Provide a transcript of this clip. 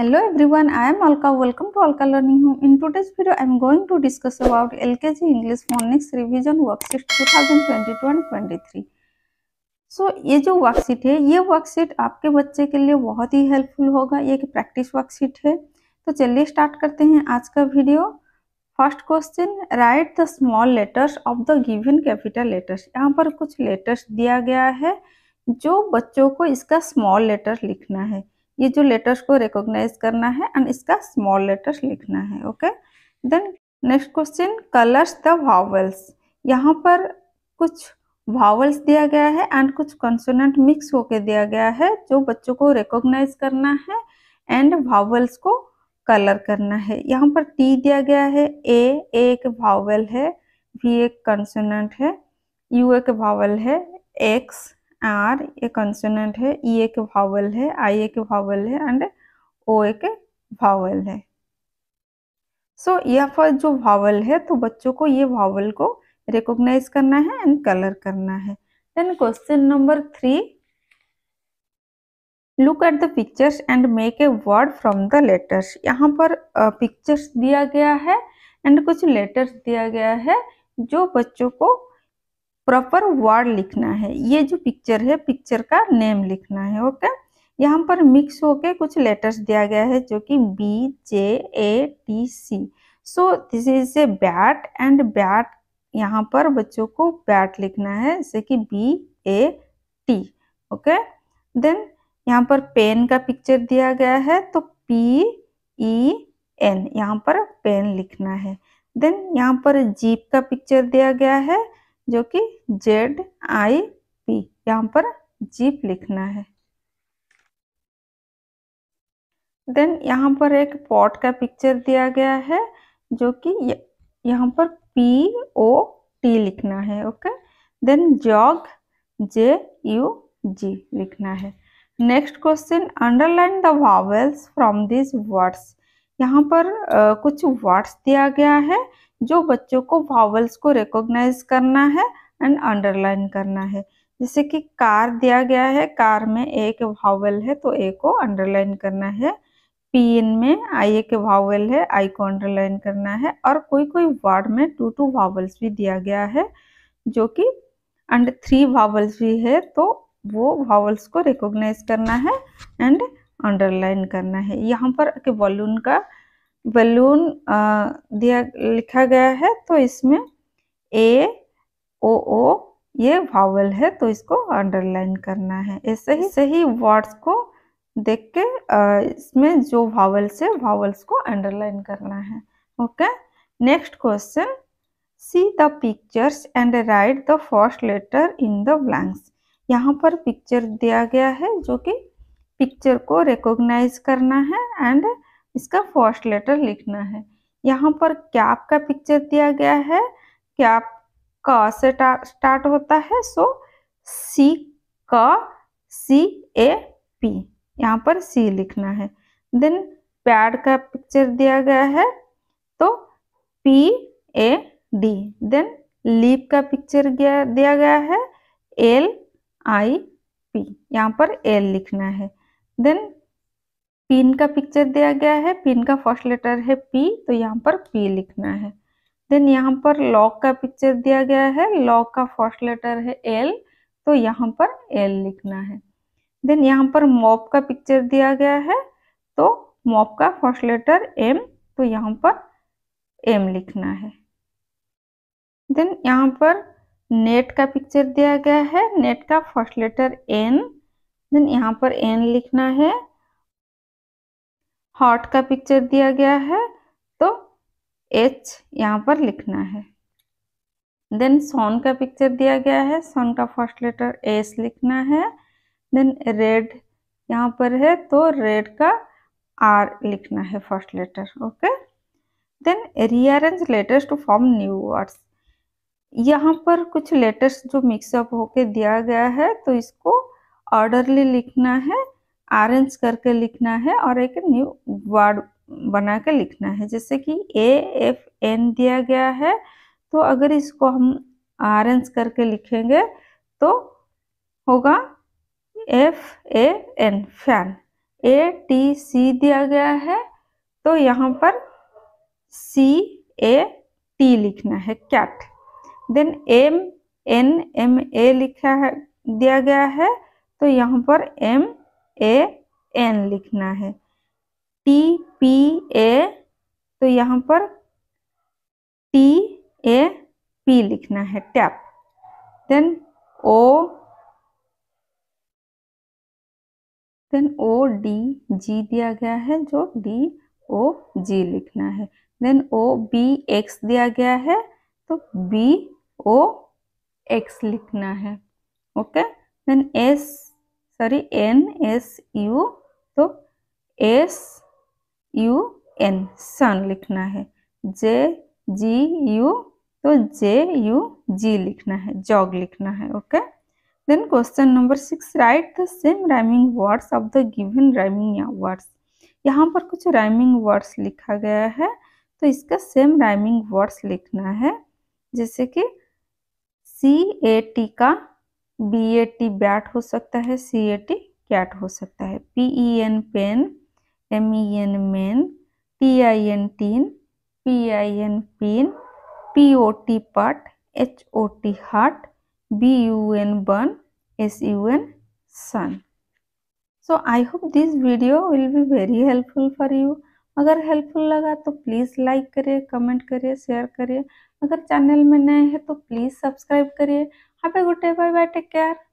Hello everyone, I am Alka. Welcome to Alka Learning Home. In today's video, I am going to discuss about LKG English Phonics Revision Worksheet 2022 23. So so, ये जो worksheet है ये worksheet आपके बच्चे के लिए बहुत ही helpful होगा ये एक प्रैक्टिस वर्कशीट है तो चलिए स्टार्ट करते हैं आज का video first question write the small letters of the given capital letters यहाँ पर कुछ लेटर्स दिया गया है जो बच्चों को इसका स्मॉल लेटर लिखना है ये जो लेटर्स को रिकॉग्नाइज करना है एंड इसका स्मॉल लेटर्स लिखना है okay then next question colours the vowels यहाँ पर कुछ वावल्स दिया गया है एंड कुछ कंसोनेंट मिक्स होके दिया गया है जो बच्चों को रिकॉग्नाइज करना है एंड वावल्स को कलर करना है यहाँ पर टी दिया गया है ए एक वावल है वी एक कंसोनेंट है यू एक वावल है एक्स आर ये कंसोनेंट है ई e एक वावल है आई एक वावल है एंड ओ एक वावल है सो so, यहाँ पर जो वावल है तो बच्चों को ये वावल को रिकॉग्नाइज करना है एंड कलर करना है then question number three look at the pictures and make a word from the letters यहाँ पर पिक्चर्स uh, दिया गया है एंड कुछ लेटर्स दिया गया है जो बच्चों को प्रॉपर वर्ड लिखना है ये जो पिक्चर है पिक्चर का नेम लिखना है ओके यहाँ पर मिक्स होके कुछ लेटर्स दिया गया है जो कि B J A T C so this is a bat and bat यहाँ पर बच्चों को बैट लिखना है जैसे कि B A T okay then यहाँ पर पेन का पिक्चर दिया गया है तो पी ई एन यहाँ पर पेन लिखना है देन यहाँ पर जीप का पिक्चर दिया गया है जो कि जेड आई पी यहाँ पर जीप लिखना है देन यहाँ पर एक पॉट का पिक्चर दिया गया है जो कि यहाँ पर पी ओ टी लिखना है okay then jog J U G लिखना है next question underline the vowels from this words यहाँ पर आ, कुछ वर्ड्स दिया गया है जो बच्चों को वावल्स को रिकॉग्नाइज करना है एंड अंडरलाइन करना है जैसे कि कार दिया गया है कार में एक वावल है तो ए को अंडरलाइन करना है एन में आई एक वावल है आई को अंडरलाइन करना है और कोई कोई वर्ड में टू टू वावल्स भी दिया गया है जो कि अंड थ्री वावल्स भी है तो वो वावल्स को रिकॉग्नाइज करना है एंड अंडरलाइन करना है यहाँ पर कि बलून का बलून दिया लिखा गया है तो इसमें ए ओ ओ ये वावल है तो इसको अंडरलाइन करना है ऐसे ही सही वर्ड्स को देख के इसमें जो वावल्स है वावल्स को अंडरलाइन करना है okay next question see the pictures and write the first letter in the blanks यहाँ पर पिक्चर दिया गया है जो कि पिक्चर को रिकॉग्नाइज करना है एंड इसका फर्स्ट लेटर लिखना है यहाँ पर कैप का पिक्चर दिया गया है कैप का से स्टार्ट होता है सो सी का सी ए पी यहाँ पर सी लिखना है देन पैड का पिक्चर दिया गया है तो P A D then leap का पिक्चर दिया गया है एल आई पी यहाँ पर एल लिखना है देन पिन का पिक्चर दिया गया है पिन का फर्स्ट लेटर है पी तो यहाँ पर पी लिखना है देन यहाँ पर लॉक का पिक्चर दिया गया है लॉक का फर्स्ट लेटर है एल तो यहाँ पर एल लिखना है देन यहाँ पर मॉप का पिक्चर दिया गया है तो मॉप का फर्स्ट लेटर एम तो यहाँ पर एम लिखना है देन यहाँ पर नेट का पिक्चर दिया गया है नेट का फर्स्ट लेटर एन देन यहाँ पर एन लिखना है हॉट का पिक्चर दिया गया है तो एच यहाँ पर लिखना है देन सोन का पिक्चर दिया गया है सोन का फर्स्ट लेटर एस लिखना है देन रेड यहाँ पर है तो रेड का आर लिखना है first letter okay then rearrange letters to form new words यहाँ पर कुछ लेटर्स जो मिक्सअप होके दिया गया है तो इसको ऑर्डरली लिखना है अरेंज करके लिखना है और एक न्यू वर्ड बना के लिखना है जैसे कि ए एफ एन दिया गया है तो अगर इसको हम अरेंज करके लिखेंगे तो होगा F A N fan A T C दिया गया है तो यहाँ पर सी ए टी लिखना है cat then M N M A लिखा है दिया गया है तो यहाँ पर एम ए एन लिखना है टी पी ए तो यहाँ पर टी ए पी लिखना है tap then O then O D G दिया गया है जो डी ओ जी लिखना है देन ओ बी एक्स दिया गया है तो बी ओ एक्स लिखना है okay then S sorry N S U तो एस यू एन सन लिखना है जे जी यू तो जे यू जी लिखना है जॉग लिखना है okay then question number six write the same rhyming words of the given rhyming words यहाँ पर कुछ राइमिंग वर्ड्स लिखा गया है तो इसका सेम राइमिंग वर्ड्स लिखना है जैसे कि सी ए टी का बी ए टी बैट हो सकता है सी ए टी कैट हो सकता है P E N pen M E N man T I N tin P I N pin P O T pot H O T hot B U N bun S U N sun so I hope this video will be very helpful for you अगर helpful लगा तो please like करिए comment करिए share करिए अगर channel में नए हैं तो प्लीज़ सब्सक्राइब करिए हापे good bye bye take care